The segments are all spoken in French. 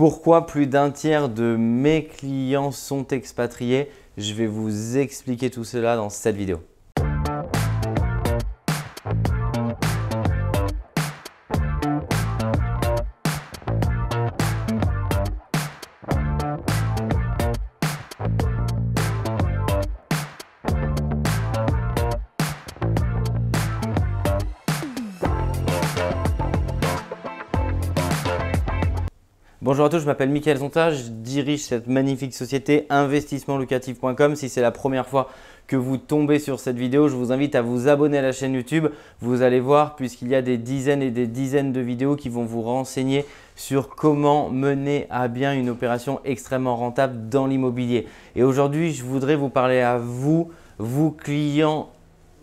Pourquoi plus d'un tiers de mes clients sont expatriés Je vais vous expliquer tout cela dans cette vidéo. Bonjour à tous, je m'appelle Mickaël Zonta, je dirige cette magnifique société investissementlocatif.com. Si c'est la première fois que vous tombez sur cette vidéo, je vous invite à vous abonner à la chaîne YouTube. Vous allez voir, puisqu'il y a des dizaines et des dizaines de vidéos qui vont vous renseigner sur comment mener à bien une opération extrêmement rentable dans l'immobilier. Et aujourd'hui, je voudrais vous parler à vous, vous clients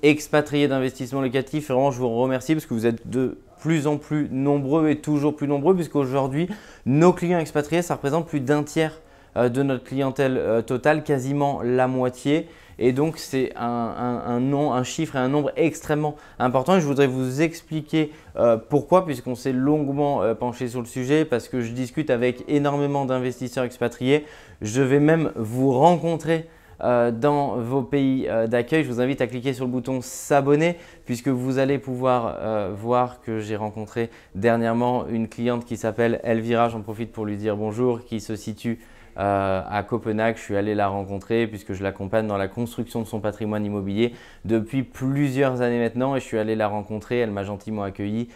expatriés d'investissement locatif. Vraiment, je vous remercie parce que vous êtes de plus en plus nombreux et toujours plus nombreux, puisqu'aujourd'hui, nos clients expatriés, ça représente plus d'un tiers euh, de notre clientèle euh, totale, quasiment la moitié. Et donc, c'est un, un chiffre et un nombre extrêmement important. Et je voudrais vous expliquer euh, pourquoi, puisqu'on s'est longuement penché sur le sujet, parce que je discute avec énormément d'investisseurs expatriés. Je vais même vous rencontrer euh, dans vos pays euh, d'accueil, je vous invite à cliquer sur le bouton s'abonner puisque vous allez pouvoir euh, voir que j'ai rencontré dernièrement une cliente qui s'appelle Elvira, j'en profite pour lui dire bonjour, qui se situe à Copenhague. Je suis allé la rencontrer puisque je l'accompagne dans la construction de son patrimoine immobilier depuis plusieurs années maintenant et je suis allé la rencontrer. Elle m'a gentiment accueilli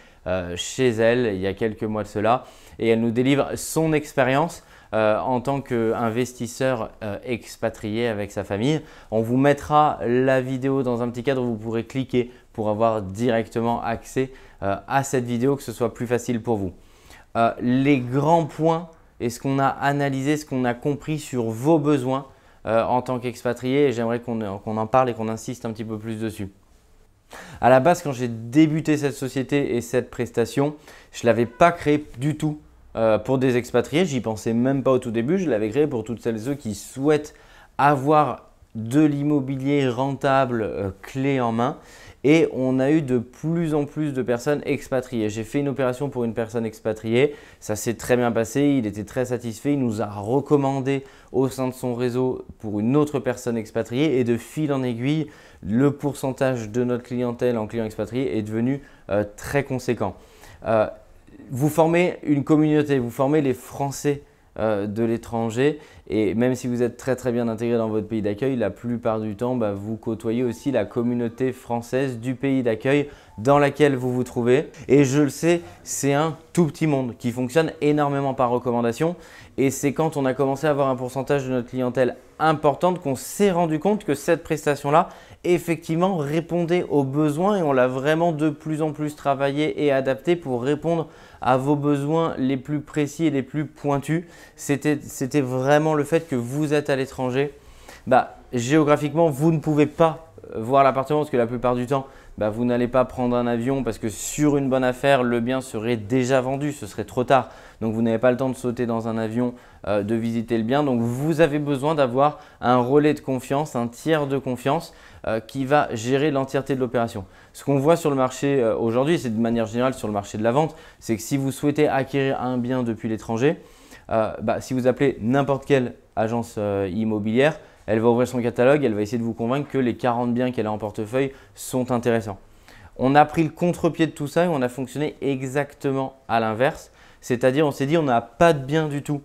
chez elle il y a quelques mois de cela et elle nous délivre son expérience euh, en tant qu'investisseur euh, expatrié avec sa famille. On vous mettra la vidéo dans un petit cadre où vous pourrez cliquer pour avoir directement accès euh, à cette vidéo, que ce soit plus facile pour vous. les grands points et ce qu'on a analysé, ce qu'on a compris sur vos besoins en tant qu'expatrié, et j'aimerais qu'on en parle et qu'on insiste un petit peu plus dessus. À la base, quand j'ai débuté cette société et cette prestation, je ne l'avais pas créée du tout euh, pour des expatriés. J'y pensais même pas au tout début. Je l'avais créé pour toutes celles et ceux qui souhaitent avoir de l'immobilier rentable euh, clé en main. Et on a eu de plus en plus de personnes expatriées. J'ai fait une opération pour une personne expatriée. Ça s'est très bien passé. Il était très satisfait. Il nous a recommandé au sein de son réseau pour une autre personne expatriée. Et de fil en aiguille, le pourcentage de notre clientèle en clients expatriés est devenu euh, très conséquent vous formez une communauté, vous formez les Français euh, de l'étranger et même si vous êtes très très bien intégré dans votre pays d'accueil, la plupart du temps, bah, vous côtoyez aussi la communauté française du pays d'accueil dans laquelle vous vous trouvez. Et je le sais, c'est un tout petit monde qui fonctionne énormément par recommandation. Et c'est quand on a commencé à avoir un pourcentage de notre clientèle importante qu'on s'est rendu compte que cette prestation-là, effectivement, répondait aux besoins et on l'a vraiment de plus en plus travaillé et adapté pour répondre à vos besoins les plus précis et les plus pointus. C'était vraiment le fait que vous êtes à l'étranger, bah, géographiquement, vous ne pouvez pas euh, voir l'appartement parce que la plupart du temps, bah, vous n'allez pas prendre un avion parce que sur une bonne affaire, le bien serait déjà vendu, ce serait trop tard. Donc vous n'avez pas le temps de sauter dans un avion, euh, de visiter le bien. Donc vous avez besoin d'avoir un relais de confiance, un tiers de confiance euh, qui va gérer l'entièreté de l'opération. Ce qu'on voit sur le marché aujourd'hui, c'est de manière générale sur le marché de la vente, c'est que si vous souhaitez acquérir un bien depuis l'étranger, euh, bah, si vous appelez n'importe quelle agence euh, immobilière, elle va ouvrir son catalogue, elle va essayer de vous convaincre que les 40 biens qu'elle a en portefeuille sont intéressants. On a pris le contre-pied de tout ça et on a fonctionné exactement à l'inverse. C'est-à-dire, on s'est dit, on n'a pas de biens du tout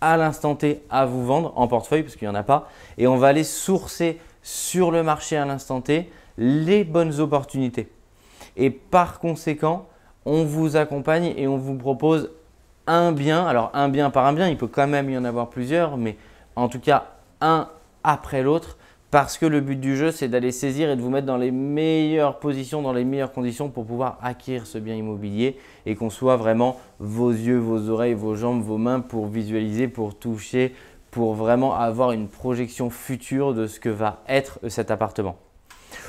à l'instant T à vous vendre en portefeuille, parce qu'il n'y en a pas, et on va aller sourcer sur le marché à l'instant T les bonnes opportunités. Et par conséquent, on vous accompagne et on vous propose un bien. Alors un bien par un bien, il peut quand même y en avoir plusieurs, mais en tout cas un après l'autre. Parce que le but du jeu, c'est d'aller saisir et de vous mettre dans les meilleures positions, dans les meilleures conditions pour pouvoir acquérir ce bien immobilier et qu'on soit vraiment vos yeux, vos oreilles, vos jambes, vos mains pour visualiser, pour toucher, pour vraiment avoir une projection future de ce que va être cet appartement.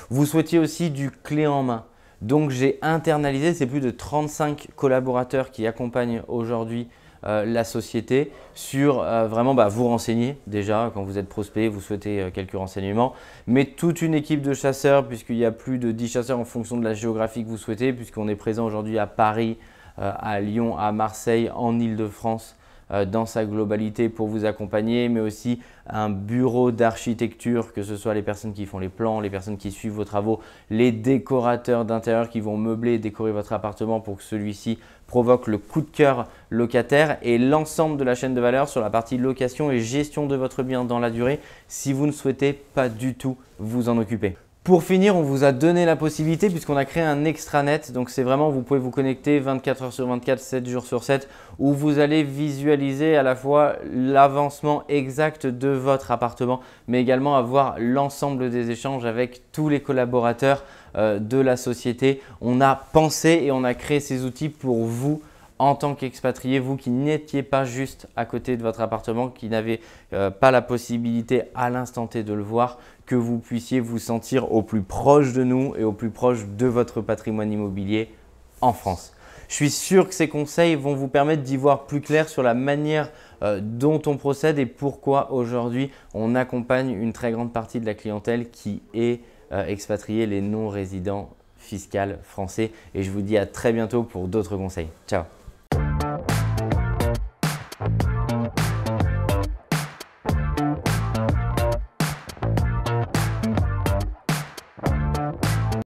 Vous souhaitiez aussi du clé en main. Donc j'ai internalisé C'est plus de 35 collaborateurs qui accompagnent aujourd'hui euh, la société sur euh, vraiment bah, vous renseigner déjà quand vous êtes prospect, vous souhaitez euh, quelques renseignements, mais toute une équipe de chasseurs puisqu'il y a plus de 10 chasseurs en fonction de la géographie que vous souhaitez puisqu'on est présent aujourd'hui à Paris, à Lyon, à Marseille, en Ile-de-France euh, dans sa globalité pour vous accompagner, mais aussi un bureau d'architecture, que ce soit les personnes qui font les plans, les personnes qui suivent vos travaux, les décorateurs d'intérieur qui vont meubler et décorer votre appartement pour que celui-ci provoque le coup de cœur locataire et l'ensemble de la chaîne de valeur sur la partie location et gestion de votre bien dans la durée si vous ne souhaitez pas du tout vous en occuper. Pour finir, on vous a donné la possibilité puisqu'on a créé un extranet. Donc c'est vraiment, vous pouvez vous connecter 24 heures sur 24, 7 jours sur 7, où vous allez visualiser à la fois l'avancement exact de votre appartement, mais également avoir l'ensemble des échanges avec tous les collaborateurs euh, de la société. On a pensé et on a créé ces outils pour vous en tant qu'expatrié, vous qui n'étiez pas juste à côté de votre appartement, qui n'avez euh, pas la possibilité à l'instant T de le voir, que vous puissiez vous sentir au plus proche de nous et au plus proche de votre patrimoine immobilier en France. Je suis sûr que ces conseils vont vous permettre d'y voir plus clair sur la manière euh, dont on procède et pourquoi aujourd'hui on accompagne une très grande partie de la clientèle qui est euh, expatriée, les non-résidents fiscales français. Et je vous dis à très bientôt pour d'autres conseils. Ciao